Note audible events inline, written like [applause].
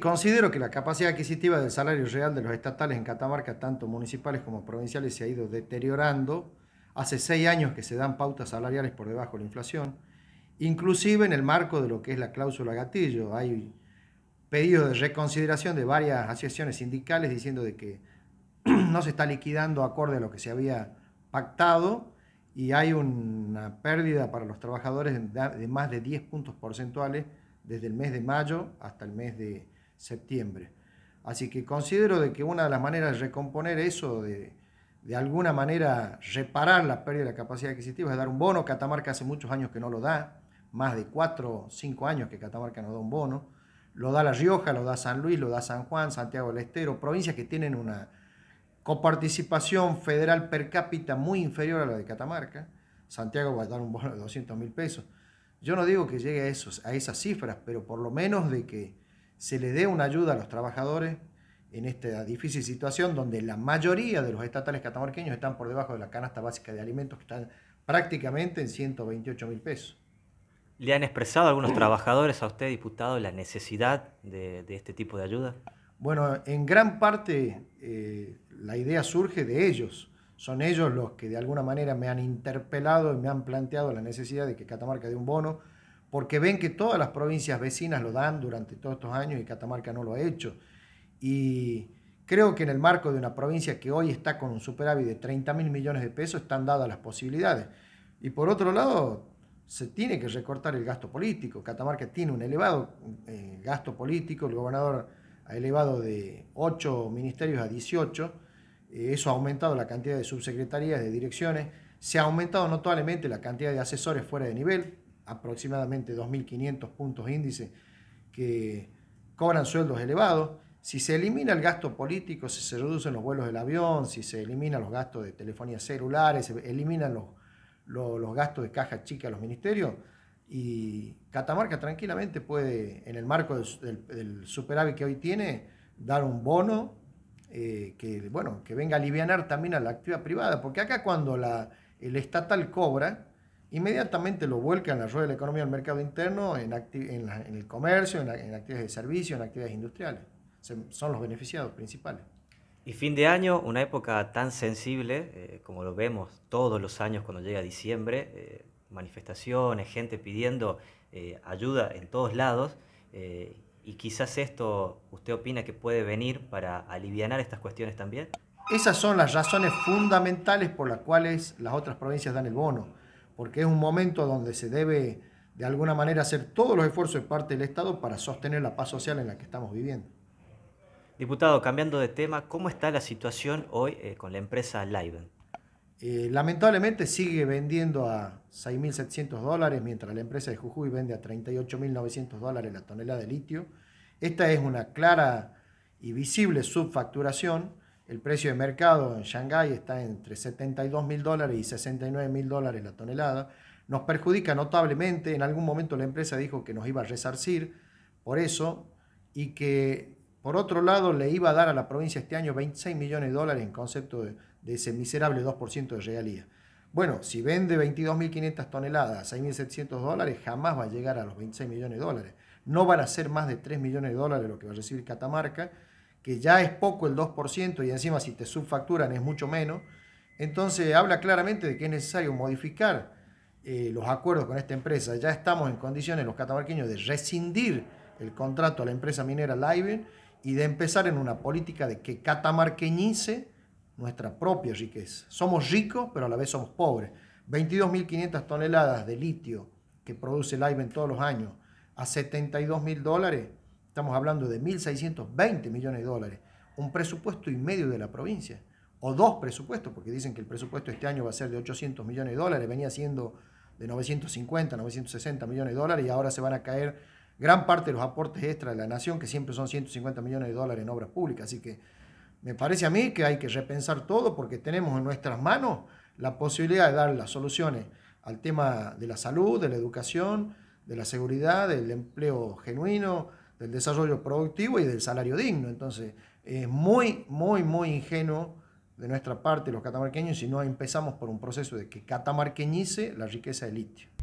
Considero que la capacidad adquisitiva del salario real de los estatales en Catamarca, tanto municipales como provinciales, se ha ido deteriorando. Hace seis años que se dan pautas salariales por debajo de la inflación, inclusive en el marco de lo que es la cláusula gatillo. Hay pedidos de reconsideración de varias asociaciones sindicales diciendo de que [clears throat] no se está liquidando acorde a lo que se había pactado y hay una pérdida para los trabajadores de más de 10 puntos porcentuales desde el mes de mayo hasta el mes de septiembre. Así que considero de que una de las maneras de recomponer eso, de, de alguna manera reparar la pérdida de la capacidad adquisitiva, es dar un bono. Catamarca hace muchos años que no lo da, más de 4 o 5 años que Catamarca no da un bono. Lo da La Rioja, lo da San Luis, lo da San Juan, Santiago del Estero, provincias que tienen una coparticipación federal per cápita muy inferior a la de Catamarca. Santiago va a dar un bono de 200 mil pesos. Yo no digo que llegue esos, a esas cifras, pero por lo menos de que se le dé una ayuda a los trabajadores en esta difícil situación donde la mayoría de los estatales catamarqueños están por debajo de la canasta básica de alimentos que están prácticamente en 128 mil pesos. ¿Le han expresado algunos trabajadores a usted, diputado, la necesidad de, este tipo de ayuda? Bueno, en gran parte eh, la idea surge de ellos. Son ellos los que de alguna manera me han interpelado y me han planteado la necesidad de que Catamarca dé un bono porque ven que todas las provincias vecinas lo dan durante todos estos años y Catamarca no lo ha hecho. Y creo que en el marco de una provincia que hoy está con un superávit de 30 mil millones de pesos están dadas las posibilidades. Y por otro lado, se tiene que recortar el gasto político. Catamarca tiene un elevado eh, gasto político, el gobernador ha elevado de 8 ministerios a 18, eh, eso ha aumentado la cantidad de subsecretarías, de direcciones, se ha aumentado notablemente la cantidad de asesores fuera de nivel, aproximadamente 2.500 puntos índice que cobran sueldos elevados. Si se elimina el gasto político, si se reducen los vuelos del avión, si se eliminan los gastos de telefonía celulares, se eliminan los, los, gastos de caja chica a los ministerios, y Catamarca tranquilamente puede, en el marco del, superávit que hoy tiene, dar un bono eh, que, bueno, que venga a aliviar también a la actividad privada, porque acá cuando la, el estatal cobra, inmediatamente lo vuelca a la rueda de la economía al mercado interno, en, en, el comercio, en, actividades de servicio, en actividades industriales. son los beneficiados principales. Y fin de año, una época tan sensible, eh, como lo vemos todos los años cuando llega diciembre, eh, manifestaciones, gente pidiendo eh, ayuda en todos lados, y quizás esto usted opina que puede venir para aliviar estas cuestiones también. Esas son las razones fundamentales por las cuales las otras provincias dan el bono porque es un momento donde se debe de alguna manera hacer todos los esfuerzos de parte del Estado para sostener la paz social en la que estamos viviendo. Diputado, cambiando de tema, ¿cómo está la situación hoy eh, con la empresa live eh, lamentablemente sigue vendiendo a 6.700 dólares, mientras la empresa de Jujuy vende a 38.900 dólares la tonelada de litio. Esta es una clara y visible subfacturación el precio de mercado en Shanghái está entre 72 mil dólares y 69 mil dólares la tonelada. Nos perjudica notablemente. En algún momento la empresa dijo que nos iba a resarcir por eso y que por otro lado le iba a dar a la provincia este año 26 millones de dólares en concepto de, ese miserable 2% de realidad. Bueno, si vende 22.500 toneladas a 6.700 dólares, jamás va a llegar a los 26 millones de dólares. No van a ser más de 3 millones de dólares lo que va a recibir Catamarca que ya es poco el 2% y encima si te subfacturan es mucho menos, entonces habla claramente de que es necesario modificar eh, los acuerdos con esta empresa. Ya estamos en condiciones los catamarqueños de rescindir el contrato a la empresa minera Liven y de empezar en una política de que catamarqueñice nuestra propia riqueza. Somos ricos, pero a la vez somos pobres. 22.500 toneladas de litio que produce Liven todos los años a 72.000 dólares Estamos hablando de 1.620 millones de dólares, un presupuesto y medio de la provincia, o dos presupuestos, porque dicen que el presupuesto este año va a ser de 800 millones de dólares, venía siendo de 950, 960 millones de dólares y ahora se van a caer gran parte de los aportes extra de la nación, que siempre son 150 millones de dólares en obras públicas. Así que me parece a mí que hay que repensar todo porque tenemos en nuestras manos la posibilidad de dar las soluciones al tema de la salud, de la educación, de la seguridad, del empleo genuino, del desarrollo productivo y del salario digno. Entonces, es muy, muy, muy ingenuo de nuestra parte los catamarqueños si no empezamos por un proceso de que catamarqueñice la riqueza del litio.